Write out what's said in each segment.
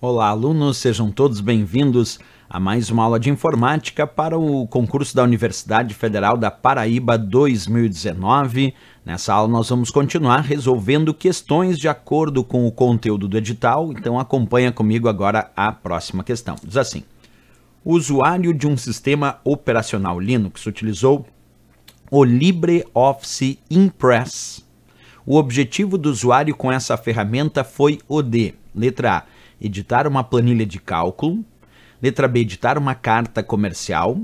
Olá, alunos, sejam todos bem-vindos a mais uma aula de informática para o concurso da Universidade Federal da Paraíba 2019. Nessa aula nós vamos continuar resolvendo questões de acordo com o conteúdo do edital, então acompanha comigo agora a próxima questão. Diz assim: o usuário de um sistema operacional Linux utilizou o LibreOffice Impress. O objetivo do usuário com essa ferramenta foi o de: letra A editar uma planilha de cálculo. Letra B, editar uma carta comercial.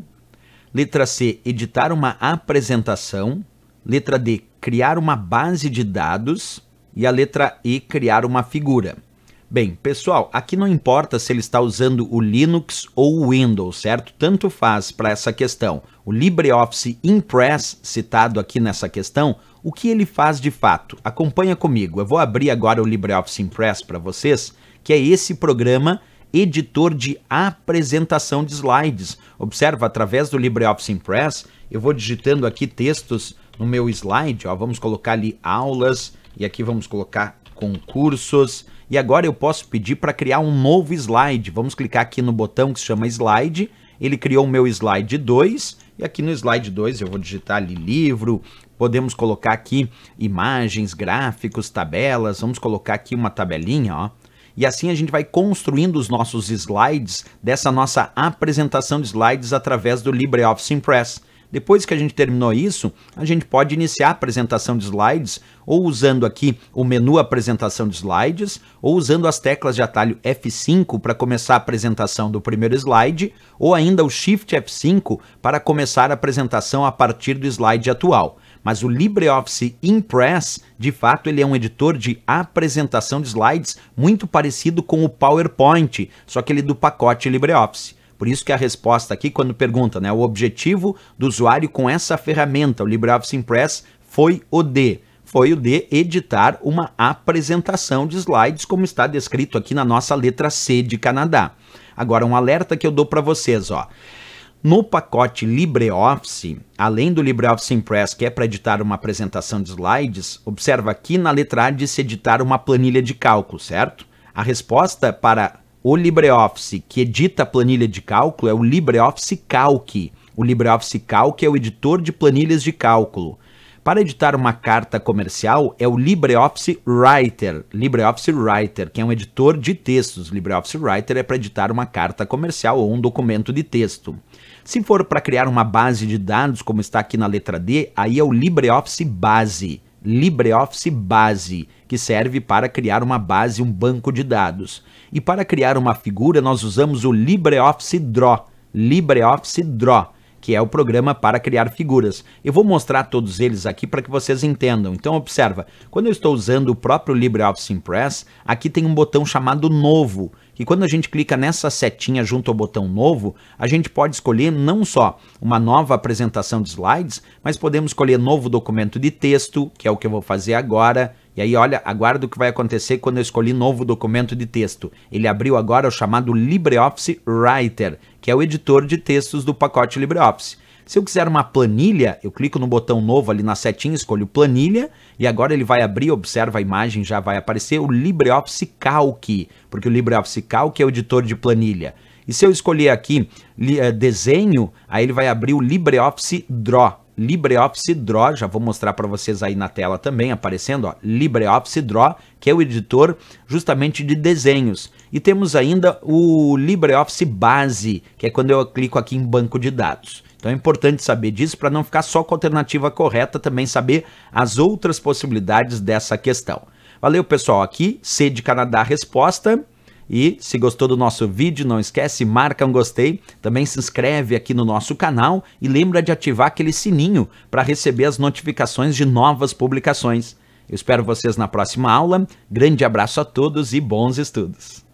Letra C, editar uma apresentação. Letra D, criar uma base de dados. E a letra E, criar uma figura. Bem, pessoal, aqui não importa se ele está usando o Linux ou o Windows, certo? Tanto faz para essa questão. O LibreOffice Impress, citado aqui nessa questão, o que ele faz de fato. Acompanha comigo. Eu vou abrir agora o LibreOffice Impress para vocês, que é esse programa editor de apresentação de slides. Observa, através do LibreOffice Impress, eu vou digitando aqui textos no meu slide, ó, vamos colocar ali aulas, e aqui vamos colocar concursos, e agora eu posso pedir para criar um novo slide. Vamos clicar aqui no botão que se chama slide, ele criou o meu slide 2, e aqui no slide 2 eu vou digitar ali livro, podemos colocar aqui imagens, gráficos, tabelas, vamos colocar aqui uma tabelinha, ó. E assim a gente vai construindo os nossos slides dessa nossa apresentação de slides através do LibreOffice Impress. Depois que a gente terminou isso, a gente pode iniciar a apresentação de slides ou usando aqui o menu apresentação de slides ou usando as teclas de atalho F5 para começar a apresentação do primeiro slide ou ainda o Shift F5 para começar a apresentação a partir do slide atual mas o LibreOffice Impress, de fato, ele é um editor de apresentação de slides muito parecido com o PowerPoint, só que ele é do pacote LibreOffice. Por isso que a resposta aqui, quando pergunta, né, o objetivo do usuário com essa ferramenta, o LibreOffice Impress, foi o de foi o de editar uma apresentação de slides, como está descrito aqui na nossa letra C de Canadá. Agora, um alerta que eu dou para vocês, ó. No pacote LibreOffice, além do LibreOffice Impress, que é para editar uma apresentação de slides, observa aqui na letra A de se editar uma planilha de cálculo, certo? A resposta para o LibreOffice que edita a planilha de cálculo é o LibreOffice Calc. O LibreOffice Calc é o editor de planilhas de cálculo. Para editar uma carta comercial é o LibreOffice Writer. LibreOffice Writer, que é um editor de textos. LibreOffice Writer é para editar uma carta comercial ou um documento de texto. Se for para criar uma base de dados, como está aqui na letra D, aí é o LibreOffice Base. LibreOffice Base, que serve para criar uma base, um banco de dados. E para criar uma figura, nós usamos o LibreOffice Draw. LibreOffice Draw que é o programa para criar figuras. Eu vou mostrar todos eles aqui para que vocês entendam. Então observa, quando eu estou usando o próprio LibreOffice Impress, aqui tem um botão chamado Novo, e quando a gente clica nessa setinha junto ao botão novo, a gente pode escolher não só uma nova apresentação de slides, mas podemos escolher novo documento de texto, que é o que eu vou fazer agora, e aí, olha, aguarda o que vai acontecer quando eu escolhi novo documento de texto. Ele abriu agora o chamado LibreOffice Writer, que é o editor de textos do pacote LibreOffice. Se eu quiser uma planilha, eu clico no botão novo ali na setinha, escolho planilha, e agora ele vai abrir, observa a imagem, já vai aparecer o LibreOffice Calc, porque o LibreOffice Calc é o editor de planilha. E se eu escolher aqui eh, desenho, aí ele vai abrir o LibreOffice Draw. LibreOffice Draw, já vou mostrar para vocês aí na tela também aparecendo, ó, LibreOffice Draw, que é o editor justamente de desenhos. E temos ainda o LibreOffice Base, que é quando eu clico aqui em banco de dados. Então é importante saber disso para não ficar só com a alternativa correta, também saber as outras possibilidades dessa questão. Valeu, pessoal. Aqui, C de Canadá Resposta. E se gostou do nosso vídeo, não esquece, marca um gostei, também se inscreve aqui no nosso canal e lembra de ativar aquele sininho para receber as notificações de novas publicações. Eu espero vocês na próxima aula. Grande abraço a todos e bons estudos!